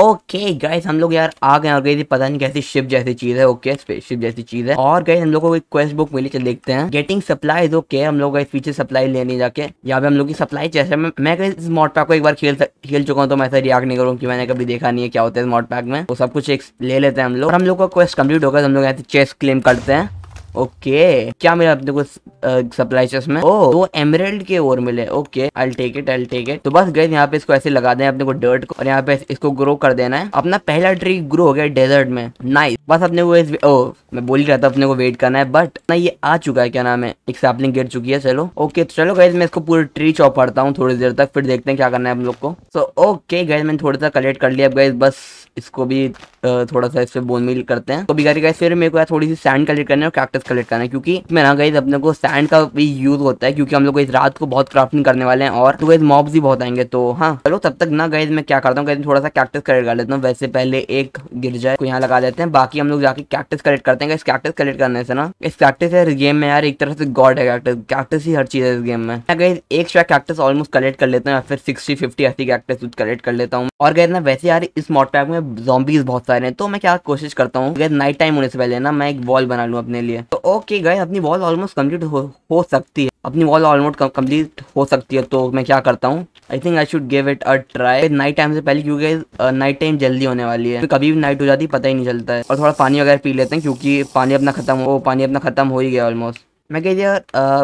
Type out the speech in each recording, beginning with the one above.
Okay guys हम लोग यार आ गए और गई पता नहीं कैसी शिप जैसी चीज है ओके शिप जैसी चीज है और गई हम लोग को एक क्वेस्ट बुक मिली चल देखते हैं गेटिंग सप्लाई ओके हम लोग पीछे सप्लाई लेने जाके यहाँ पे हम लोग की सप्लाई जैसे मैं इस मॉट पैक को एक बार खेल खेल चुका हूँ तो मैं ऐसा रिएक्ट नहीं करूँ की मैंने कभी देखा नहीं है क्या होता है मॉट पैक में वो सब कुछ ले लेते हैं हम लोग और हम लोग का क्वेस्ट कम्प्लीट होगा हम लोग यहाँ से चेस्ट क्लेम करते हैं ओके क्या मिला अपने को सप्लाई चेस्ट में ओह oh, दो एमरेल्ड के और मिले okay I take it I take it तो बस गए यहाँ पे इसको ऐसे लगा देना अपने को डर्ट को और यहाँ पे इसको ग्रो कर देना है अपना पहला ट्री ग्रो हो गया डेजर्ट में नाइस बस अपने को इस ओ oh, मैं बोल ही रहा था अपने को वेट करना है बट ना ये आ चुका है क्या नाम है एक सैपलिंग गिर चुकी है चलो ओके तो चलो गैस मैं इसको पूरी ट्री चौप पड़ता हूँ थोड़ी देर तक फिर देखते हैं क्या करना है हम लोग को सो ओके गैस मैंने थोड़ा सा कलेक्ट कर लिया अब गैस बस इसको भी थोड़ा सा इससे बोन मिल करते हैं तो भी गैस फिर मेरे को थोड़ी सी सैंड कलेक्ट करना है और कैक्टस ब्लॉक्स कलेक्ट करना है क्योंकि मैं ना गई अपने को सैंड का भी यूज होता है क्योंकि हम लोग इस रात को बहुत क्राफ्टिंग करने वाले हैं और तो गई मॉब्स भी बहुत आएंगे तो हाँ चलो तब तक ना गई मैं क्या करता हूँ थोड़ा सा कैक्टस कलेक्ट कर लेता हूँ वैसे पहले एक गिरजा को यहाँ लगा देते हैं बाकी हम लोग जाके कैक्टस कलेक्ट करते हैं इस कैक्टस कलेक्ट करने से ना इस कैक्टस है गेम में यार एक तरह से गॉड है कैक्टस कैक्टस ही हर चीज है इस गेम में गई एक शायद कैक्टस ऑलमोस्ट कलेक्ट कर लेते हैं फिर सिक्सटी फिफ्टी ऐसी कैक्टस कलेक्ट कर लेता हूँ और गए ना वैसे यार इस मॉड पैक में जॉम्बीज बहुत सारे हैं तो मैं क्या कोशिश करता हूँ नाइट टाइम होने से पहले ना मैं एक वॉल बना लूँ अपने लिए तो ओके गए अपनी वॉल ऑलमोस्ट कम्प्लीट हो, हो सकती है अपनी वॉल ऑलमोस्ट कम्प्लीट हो सकती है तो मैं क्या करता हूँ I think I should give it a try night time से पहले क्योंकि नाइट टाइम जल्दी होने वाली है तो कभी भी नाइट हो जाती पता ही नहीं चलता है और थोड़ा पानी वगैरह पी लेते हैं क्योंकि पानी अपना खत्म हो पानी अपना खत्म हो ही गया ऑलमोस्ट मैं कह दिया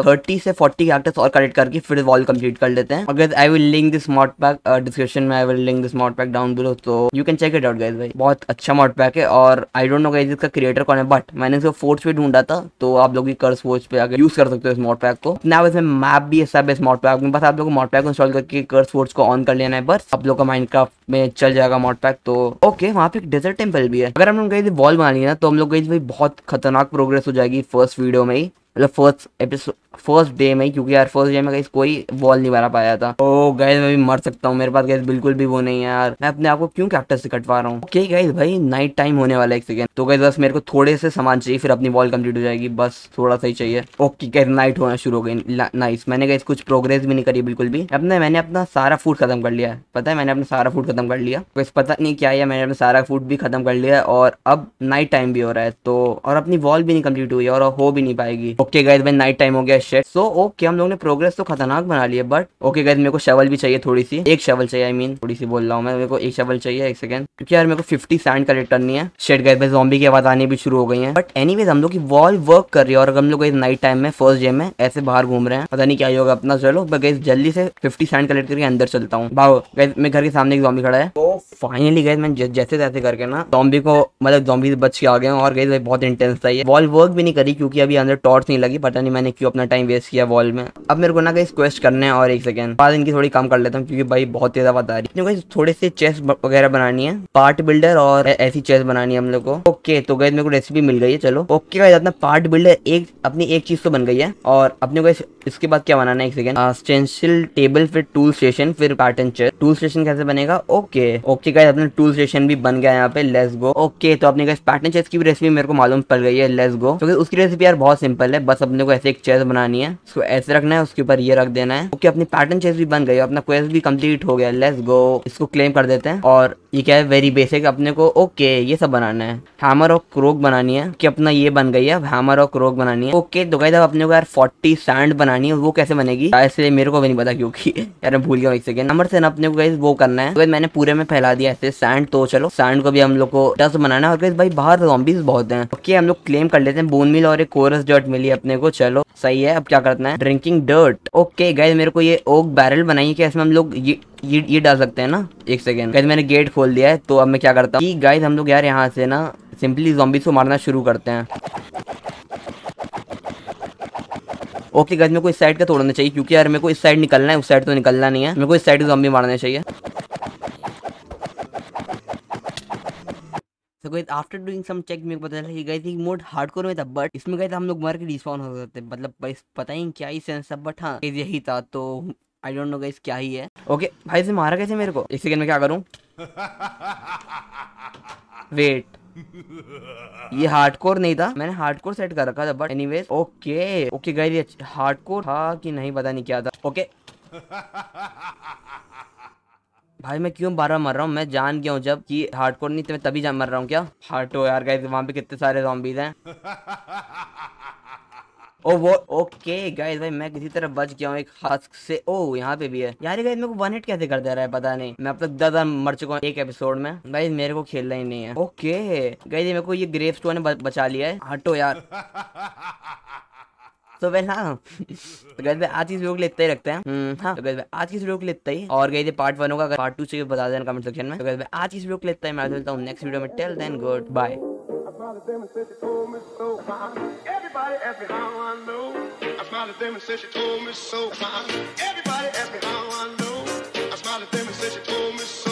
थर्टी से फोर्टी कैरेक्टर्स और कलेक्ट करके फिर वॉल कंप्लीट कर लेते हैं अगर I will link this mod pack description में I will link this mod pack down below तो you can check it out guys भाई बहुत अच्छा मॉट पैक है और आई डोंट नो गाइज इसका क्रिएटर कौन है बट मैंने इसको फोर्स पे ढूंढा था तो आप लोग कर्स फोर्स पे आगे यूज कर सकते हो इस मॉट पैक को ना इसमें मैप भी ऐसा है इस पैक में बस आप लोग मॉट पैक इंस्टॉल करके कर्स फोर्स को ऑन कर लेना है बस आप लोग का माइंड में चल जाएगा मॉट पैक तो ओके वहाँ पे एक डेजर्ट टेम्पल भी है अगर हम लोग गए वॉल बना लिया ना तो हम लोग गए बहुत खतरनाक प्रोग्रेस हो जाएगी फर्स्ट वीडियो में ही the fourth episode first day में क्योंकि यार फर्स्ट डे में गैस कोई बॉल नहीं बना पाया था ओ तो गैस मैं भी मर सकता हूँ मेरे पास गैस बिल्कुल भी वो नहीं है यार मैं अपने आप को क्यों कैप्टन से कटवा रहा हूँ ओके गैस भाई नाइट टाइम होने वाला है एक सेकेंड तो गैस बस मेरे को थोड़े से सामान चाहिए फिर अपनी बॉल कंप्लीट हो जाएगी बस थोड़ा सा ही चाहिए ओके गैस नाइट होना शुरू हो गई नाइस मैंने गैस कुछ प्रोग्रेस भी नहीं करी बिल्कुल भी अपने मैंने अपना सारा फूड खत्म कर लिया पता है मैंने अपना सारा फूड खत्म कर लिया बस पता नहीं क्या है मैंने अपना सारा फूड भी खत्म कर लिया और अब नाइट टाइम भी हो रहा है तो और अपनी वॉल भी नहीं कंप्लीट हुई और हो भी नहीं पाएगी ओके गैस भाई नाइट टाइम हो गया शेड सो ओके हम लोग ने प्रोग्रेस तो खतरनाक बना लिया बट ओके गैस मेरे को शवल भी चाहिए थोड़ी सी एक शवल चाहिए आई I मीन mean, थोड़ी सी बोल रहा हूँ मैं मेरे को एक शवल चाहिए एक सेकंड क्योंकि यार मेरे को फिफ्टी सैंड कलेक्ट करनी है शेड गैस जॉम्बी की आवाज आनी भी शुरू हो गई है बट एनी हम लोग की वॉल वर्क कर रही है और हम लोग नाइट टाइम में फर्स्ट डे में ऐसे बाहर घूम रहे हैं पता नहीं क्या होगा अपना चलो बट गैस जल्दी से फिफ्टी सैंड कलेक्ट करके अंदर चलता हूँ भाव गैस मेरे घर के सामने एक जॉम्बी खड़ा है तो फाइनली गैस मैं जैसे तैसे करके ना जॉम्बी को मतलब जॉम्बी बच के आ गए और गैस बहुत इंटेंस था ये वॉल वर्क भी नहीं करी क्योंकि अभी अंदर टॉर्च नहीं लगी पता नहीं मैंने क्यों अपना टाइम टाइम वेस्ट किया वॉल में अब मेरे को ना कहीं क्वेस्ट करने हैं और एक सेकेंड बाद इनकी थोड़ी कम कर लेता हूँ क्योंकि भाई बहुत ज्यादा आवाज आ रही है थोड़े से चेस वगैरह बनानी है पार्ट बिल्डर और ऐसी चेस बनानी है हम लोग को ओके तो गए मेरे को रेसिपी मिल गई है चलो ओके अपना पार्ट बिल्डर एक अपनी एक चीज तो बन गई है और अपने को इसके बाद क्या बनाना है एक सेकेंड स्टेंसिल टेबल फिर टूल स्टेशन फिर कार्टन चेयर टूल स्टेशन कैसे बनेगा ओके ओके गाइस अपना टूल स्टेशन भी बन गया यहाँ पे लेस गो ओके तो अपने पार्टन चेस की भी रेसिपी मेरे को मालूम पड़ गई है लेस गो क्योंकि उसकी रेसिपी यार बहुत सिंपल है बस अपने को ऐसे एक चेस बनानी बनानी है उसको ऐसे रखना है उसके ऊपर ये रख देना है ओके अपनी पैटर्न चेस भी बन गई अपना क्वेस्ट भी कम्प्लीट हो गया लेस गो इसको क्लेम कर देते हैं और ये क्या है वेरी बेसिक अपने को ओके ये सब बनाना है हैमर और क्रोक बनानी है कि अपना ये बन गई है हैमर और क्रोक बनानी है ओके तो गई अपने को यार फोर्टी सैंड बनानी है वो कैसे बनेगी इसलिए मेरे को भी नहीं पता क्योंकि यार मैं भूल गया एक सेकंड नंबर सेवन अपने को गाइज वो करना है तो मैंने पूरे में फैला दिया ऐसे सैंड तो चलो सैंड को भी हम लोग को डस्ट बनाना है और गाइज भाई बाहर जॉम्बीज बहुत है ओके हम लोग क्लेम कर लेते हैं बोन मिल और एक कोरस डॉट मिली अपने को चलो सही है अब क्या करना है ड्रिंकिंग डर्ट ओके गए मेरे को ये ओक बैरल बनाई क्या इसमें हम लोग ये ये ये डाल सकते हैं ना एक सेकेंड गैस मैंने गेट खोल दिया है तो अब मैं क्या करता हूँ गाइस हम लोग यार यहाँ से ना सिंपली जॉम्बिस को मारना शुरू करते हैं ओके गैस मेरे को इस साइड का तोड़ना चाहिए क्योंकि यार मेरे को इस साइड निकलना है उस साइड तो निकलना नहीं है मेरे को इस साइड जॉम्बी मारना चाहिए तो गई आफ्टर डूइंग सम चेक मेरे को पता चला कि गई थी मोड हार्ड कोर में था बट इसमें गए थे हम लोग मर के रिस्पॉन्ड हो सकते मतलब पता ही क्या ही सेंस था बट हाँ यही था तो आई डोंट नो गाइस क्या ही है ओके okay, भाई से मारा कैसे मेरे को एक सेकंड में क्या करूं वेट ये हार्डकोर नहीं था मैंने हार्डकोर सेट कर रखा था but anyways okay okay guys hardcore था कि नहीं पता नहीं क्या था ओके okay. भाई मैं क्यों बारह मर रहा हूँ मैं जान गया हूँ जब कि हार्डकोर नहीं तो मैं तभी जान मर रहा हूँ क्या हार्टो यार गाइज वहाँ पे कितने सारे जॉम्बीज हैं ओ वो ओके गाइस भाई मैं किसी तरह बच गया हूँ एक हस्क से ओ यहाँ पे भी है यार गाइस मेरे को वन हिट कैसे कर दे रहा है पता नहीं मैं अब तक दस बार मर चुका हूँ एक एपिसोड में गाइस मेरे को खेलना ही नहीं है ओके गाइस मेरे को ये ग्रेव स्टोन ने बचा लिया है हटो यार तो वे ना हाँ। तो गैस भाई आज की वीडियो के लिए इतना ही रखते हैं हम्म, हाँ तो गैस भाई आज की वीडियो के लिए इतना ही और गई थे पार्ट वन होगा पार्ट टू चाहिए तो बता देना कमेंट सेक्शन में तो गैस भाई आज की वीडियो के लिए इतना ही मैं मिलता हूँ नेक्स्ट वीडियो में till then good bye Everybody asked me how I know. I smiled at them and said she told me so. Everybody asked me how I know. I smiled at them and said she told me so.